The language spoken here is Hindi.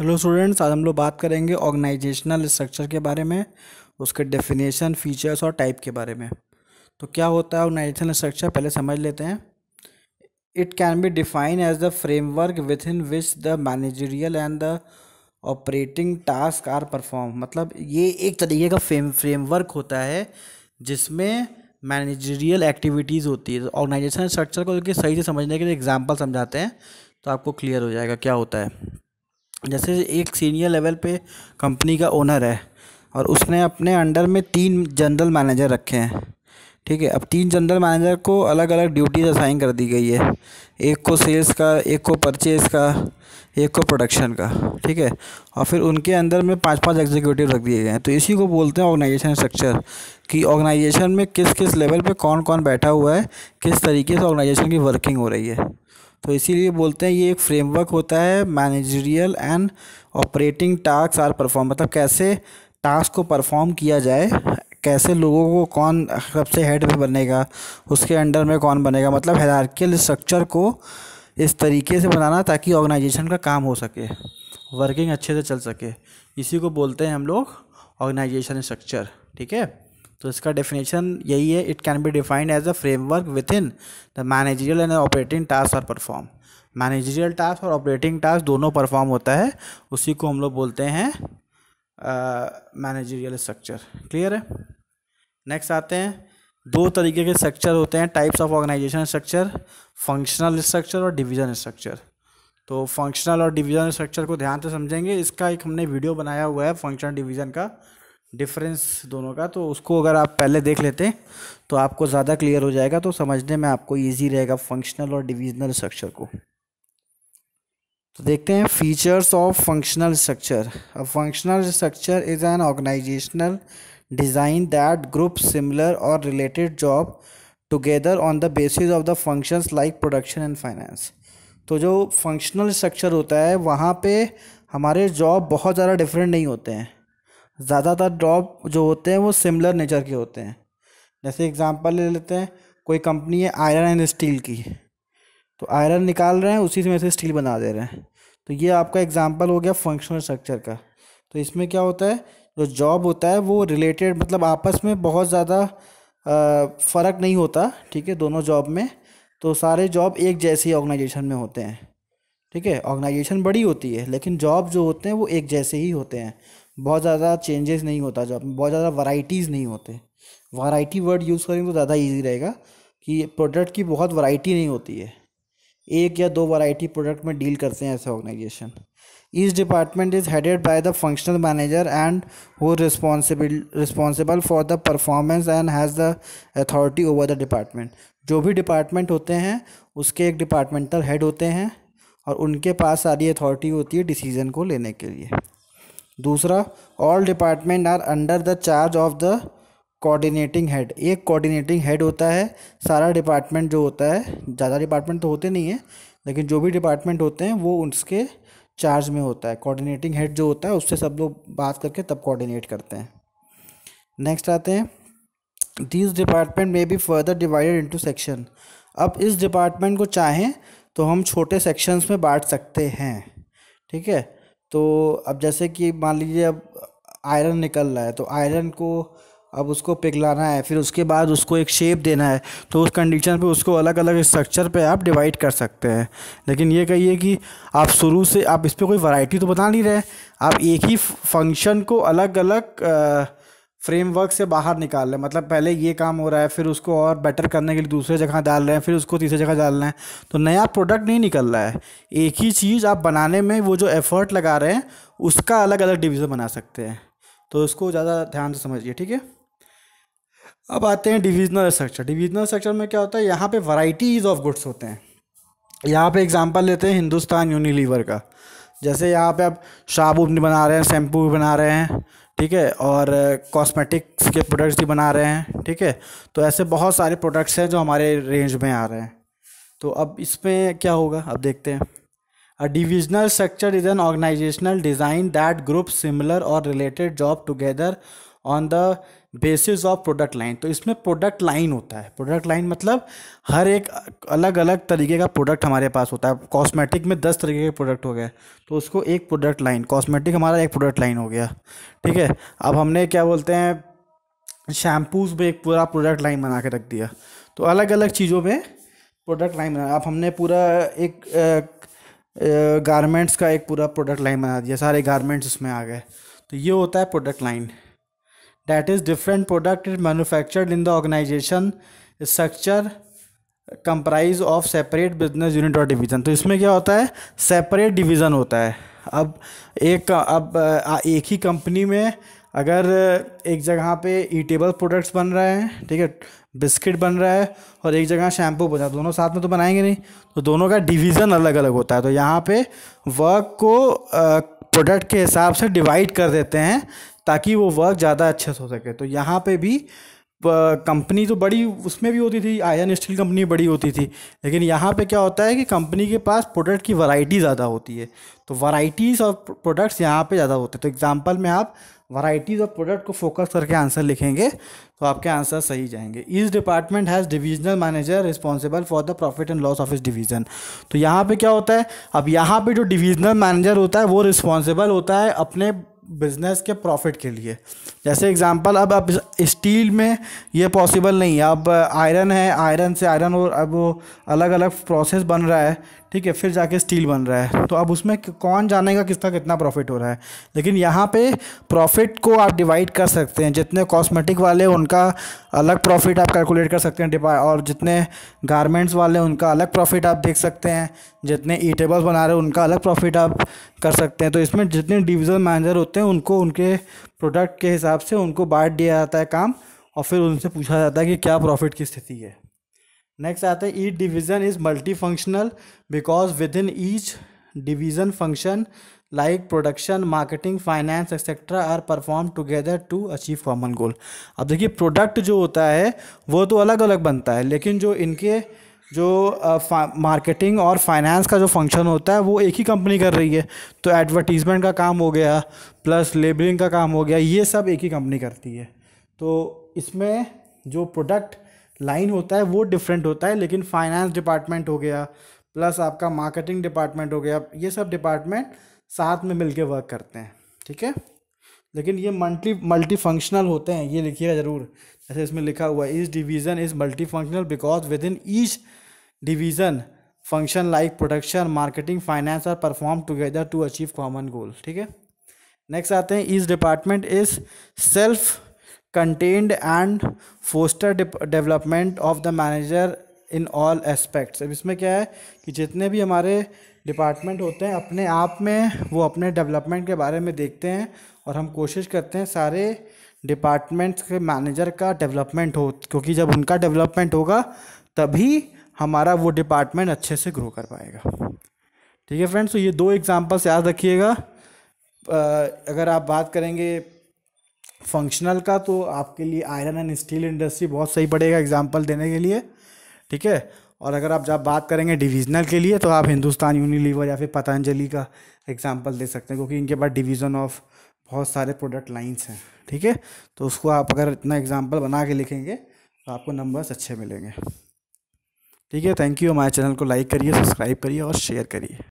हेलो स्टूडेंट्स आज हम लोग बात करेंगे ऑर्गेनाइजेशनल स्ट्रक्चर के बारे में उसके डेफिनेशन फीचर्स और टाइप के बारे में तो क्या होता है ऑर्गेनाइजेशनल स्ट्रक्चर पहले समझ लेते हैं it can be define as the framework with in which the managerial and the operating task are perform मतलब ये एक तरीके का फ्रेमवर्क होता है जिसमें मैनेजरियल एक्टिविटीज़ होती है ऑर्गेनाइजेशनल स्ट्रक्चर को सही से समझने के लिए एग्जाम्पल समझाते हैं तो आपको क्लियर हो जाएगा क्या होता है जैसे एक सीनियर लेवल पे कंपनी का ओनर है और उसने अपने अंडर में तीन जनरल मैनेजर रखे हैं ठीक है अब तीन जनरल मैनेजर को अलग अलग ड्यूटीज असाइन कर दी गई है एक को सेल्स का एक को परचेज का एक को प्रोडक्शन का ठीक है और फिर उनके अंदर में पांच पांच एग्जीक्यूटिव रख दिए गए हैं तो इसी को बोलते हैं ऑर्गेनाइजेशन स्ट्रक्चर कि ऑर्गेनाइजेशन में किस किस लेवल पे कौन कौन बैठा हुआ है किस तरीके से ऑर्गेनाइजेशन की वर्किंग हो रही है तो इसीलिए बोलते हैं ये एक फ्रेमवर्क होता है managerial and operating task are perform मतलब कैसे टास्क को परफॉर्म किया जाए कैसे लोगों को कौन सबसे हेड में बनेगा उसके अंडर में कौन बनेगा मतलब हेरार्कियल स्ट्रक्चर को इस तरीके से बनाना ताकि ऑर्गेनाइजेशन का काम हो सके वर्किंग अच्छे से चल सके इसी को बोलते हैं हम लोग ऑर्गेनाइजेशन स्ट्रक्चर ठीक है तो इसका डेफिनेशन यही है it can be defined as a framework with in the managerial and operating task are perform managerial task और ऑपरेटिंग टास्क दोनों परफॉर्म होता है उसी को हम लोग बोलते हैं मैनेजरियल स्ट्रक्चर क्लियर है नेक्स्ट आते हैं दो तरीके के स्ट्रक्चर होते हैं types of organization structure functional structure और डिवीजन स्ट्रक्चर तो फंक्शनल और डिवीजन स्ट्रक्चर को ध्यान से समझेंगे इसका एक हमने वीडियो बनाया हुआ है फंक्शनल डिवीजन का डिफरेंस दोनों का तो उसको अगर आप पहले देख लेते तो आपको ज़्यादा क्लियर हो जाएगा तो समझने में आपको ईजी रहेगा फंक्शनल और डिविजनल स्ट्रक्चर को तो देखते हैं features of functional structure a functional structure is an organizational design that group similar और related job together on the basis of the functions like production and finance तो जो फंक्शनल स्ट्रक्चर होता है वहाँ पे हमारे जॉब बहुत ज़्यादा डिफरेंट नहीं होते हैं ज़्यादातर जॉब जो होते हैं वो सिमिलर नेचर के होते हैं जैसे एग्ज़ाम्पल ले लेते हैं कोई कंपनी है आयरन एंड स्टील की तो आयरन निकाल रहे हैं उसी में से स्टील बना दे रहे हैं तो ये आपका एग्ज़ाम्पल हो गया फंक्शनल स्ट्रक्चर का तो इसमें क्या होता है जो जॉब होता है वो रिलेटेड मतलब आपस में बहुत ज़्यादा फ़र्क नहीं होता ठीक है दोनों जॉब में तो सारे जॉब एक जैसी ऑर्गेनाइजेशन में होते हैं ठीक है ऑर्गेनाइजेशन बड़ी होती है लेकिन जॉब जो होते हैं वो एक जैसे ही होते हैं बहुत ज़्यादा चेंजेस नहीं होता जॉब में बहुत ज़्यादा वराइटीज़ नहीं होते वराइटी वर्ड यूज़ करेंगे तो ज़्यादा ईजी रहेगा कि प्रोडक्ट की बहुत वराइटी नहीं होती है एक या दो वराइटी प्रोडक्ट में डील करते हैं ऐसे ऑर्गेनाइजेशन इस department is headed by the functional manager and who responsible responsible for the performance and has the authority over the department जो भी डिपार्टमेंट होते हैं उसके एक डिपार्टमेंटल हेड होते हैं और उनके पास सारी अथॉरिटी होती है डिसीज़न को लेने के लिए दूसरा all department are under the charge of the coordinating head एक कोऑर्डिनेटिंग हेड होता है सारा डिपार्टमेंट जो होता है ज़्यादा डिपार्टमेंट तो होते नहीं है लेकिन जो भी डिपार्टमेंट होते हैं वो उसके चार्ज में होता है कोऑर्डिनेटिंग हेड जो होता है उससे सब लोग बात करके तब कोऑर्डिनेट करते हैं नेक्स्ट आते हैं दिस डिपार्टमेंट में भी फर्दर डिवाइडेड इंटू सेक्शन अब इस डिपार्टमेंट को चाहें तो हम छोटे सेक्शंस में बांट सकते हैं ठीक है तो अब जैसे कि मान लीजिए अब आयरन निकल रहा है तो आयरन को अब उसको पिघलाना है फिर उसके बाद उसको एक शेप देना है तो उस कंडीशन पे उसको अलग अलग स्ट्रक्चर पे आप डिवाइड कर सकते हैं लेकिन ये कहिए कि आप शुरू से आप इस पर कोई वैरायटी तो बता नहीं रहे आप एक ही फंक्शन को अलग अलग आ, फ्रेमवर्क से बाहर निकाल रहे हैं मतलब पहले ये काम हो रहा है फिर उसको और बेटर करने के लिए दूसरे जगह डाल रहे हैं फिर उसको तीसरे जगह डाल रहे हैं तो नया प्रोडक्ट नहीं निकल रहा है एक ही चीज़ आप बनाने में वो जो एफर्ट लगा रहे हैं उसका अलग अलग डिवीज़न बना सकते हैं तो उसको ज़्यादा ध्यान से समझिए ठीक है अब आते हैं डिविजनल स्ट्रक्चर डिविजनल स्ट्रक्चर में क्या होता है यहाँ पे वराइटीज ऑफ गुड्स होते हैं यहाँ पर एग्जाम्पल लेते हैं हिंदुस्तान यूनिलीवर का जैसे यहाँ पे आप साबुन बना रहे हैं शैम्पू भी बना रहे हैं ठीक है और कॉस्मेटिक्स के प्रोडक्ट्स भी बना रहे हैं ठीक है तो ऐसे बहुत सारे प्रोडक्ट्स हैं जो हमारे रेंज में आ रहे हैं तो अब इसमें क्या होगा अब देखते हैं a divisional structure is an organizational design that group similar और related job together on the basis of product line तो इसमें प्रोडक्ट लाइन होता है प्रोडक्ट लाइन मतलब हर एक अलग अलग तरीके का प्रोडक्ट हमारे पास होता है कॉस्मेटिक में दस तरीके के प्रोडक्ट हो गए तो उसको एक प्रोडक्ट लाइन कॉस्मेटिक हमारा एक प्रोडक्ट लाइन हो गया ठीक है अब हमने क्या बोलते हैं शैम्पूज़ में एक पूरा प्रोडक्ट लाइन बना के रख दिया तो अलग अलग चीज़ों में प्रोडक्ट लाइन बना अब हमने पूरा एक गारमेंट्स का एक पूरा प्रोडक्ट लाइन बना दिया सारे गारमेंट्स उसमें आ गए तो ये होता है product line that is different product is manufactured in the organization structure comprise of separate business unit और डिवीज़न तो इसमें क्या होता है सेपरेट डिवीज़न होता है अब एक अब एक ही कंपनी में अगर एक जगह पे ईटेबल प्रोडक्ट्स बन रहे हैं ठीक है बिस्किट बन रहा है और एक जगह शैम्पू बन रहा है दोनों साथ में तो बनाएंगे नहीं तो दोनों का डिवीज़न अलग अलग होता है तो यहाँ पे वर्क को प्रोडक्ट के हिसाब से डिवाइड कर देते हैं ताकि वो वर्क ज़्यादा अच्छे से हो सके तो यहाँ पे भी कंपनी तो बड़ी उसमें भी होती थी आयरन स्टील कंपनी बड़ी होती थी लेकिन यहाँ पे क्या होता है कि कंपनी के पास प्रोडक्ट की वैरायटी ज़्यादा होती है तो वैरायटीज़ ऑफ प्रोडक्ट्स यहाँ पे ज़्यादा होते हैं तो एग्जांपल में आप वैरायटीज़ ऑफ प्रोडक्ट को फोकस करके आंसर लिखेंगे तो आपके आंसर सही जाएंगे इस department has divisional manager responsible for the profit and loss of इस डिवीज़न तो यहाँ पे क्या होता है अब यहाँ पे जो डिविजनल मैनेजर होता है वो रिस्पॉन्सिबल होता है अपने बिज़नेस के प्रॉफिट के लिए जैसे एग्जांपल अब अब स्टील में ये पॉसिबल नहीं है अब आयरन है आयरन से आयरन और अब वो अलग अलग प्रोसेस बन रहा है ठीक है फिर जाके स्टील बन रहा है तो अब उसमें कौन जानेगा किसका कितना प्रॉफिट हो रहा है लेकिन यहाँ पे प्रॉफिट को आप डिवाइड कर सकते हैं जितने कॉस्मेटिक वाले उनका अलग प्रॉफिट आप कैलकुलेट कर सकते हैं डिपा और जितने गारमेंट्स वाले उनका अलग प्रॉफिट आप देख सकते हैं जितने ईटेबल्स बना रहे हैं उनका अलग प्रॉफिट आप कर सकते हैं तो इसमें जितने डिविज़न मैनेजर होते हैं उनको उनके प्रोडक्ट के हिसाब से उनको बांट दिया जाता है काम और फिर उनसे पूछा जाता है कि क्या प्रॉफिट की स्थिति है नेक्स्ट आता है each division is multi functional because with in each division function like production marketing finance etcetera are perform together to achieve common goal अब देखिए प्रोडक्ट जो होता है वो तो अलग अलग बनता है लेकिन जो इनके जो मार्केटिंग और फाइनेंस का जो फंक्शन होता है वो एक ही कंपनी कर रही है तो एडवर्टीज़मेंट का काम हो गया प्लस लेबलिंग का काम हो गया ये सब एक ही कंपनी करती है तो इसमें जो प्रोडक्ट लाइन होता है वो डिफरेंट होता है लेकिन फाइनेंस डिपार्टमेंट हो गया प्लस आपका मार्केटिंग डिपार्टमेंट हो गया ये सब डिपार्टमेंट साथ में मिलके वर्क करते हैं ठीक है लेकिन ये मल्टी मल्टी फंक्शनल होते हैं ये लिखिएगा ज़रूर जैसे इसमें लिखा हुआ इस division is multi functional because with in each division function like production marketing finance are perform together to achieve common goal ठीक है नेक्स्ट आते हैं इस department is self contained and foster development of the manager in all aspects अब इसमें क्या है कि जितने भी हमारे डिपार्टमेंट होते हैं अपने आप में वो अपने डेवलपमेंट के बारे में देखते हैं और हम कोशिश करते हैं सारे डिपार्टमेंट्स के मैनेजर का डेवलपमेंट हो क्योंकि जब उनका डेवलपमेंट होगा तभी हमारा वो डिपार्टमेंट अच्छे से ग्रो कर पाएगा ठीक है फ्रेंड्स तो ये दो एग्जांपल्स याद रखिएगा अगर आप बात करेंगे फंक्शनल का तो आपके लिए आयरन एंड स्टील इंडस्ट्री बहुत सही पड़ेगा एग्जाम्पल देने के लिए ठीक है और अगर आप जब बात करेंगे डिवीजनल के लिए तो आप हिंदुस्तान यूनिलीवर या फिर पतंजलि का एग्जाम्पल दे सकते हैं क्योंकि इनके पास डिवीज़न ऑफ बहुत सारे प्रोडक्ट लाइन्स हैं ठीक है तो उसको आप अगर इतना एग्जाम्पल बना के लिखेंगे तो आपको नंबर्स अच्छे मिलेंगे ठीक है थैंक यू हमारे चैनल को लाइक करिए सब्सक्राइब करिए और शेयर करिए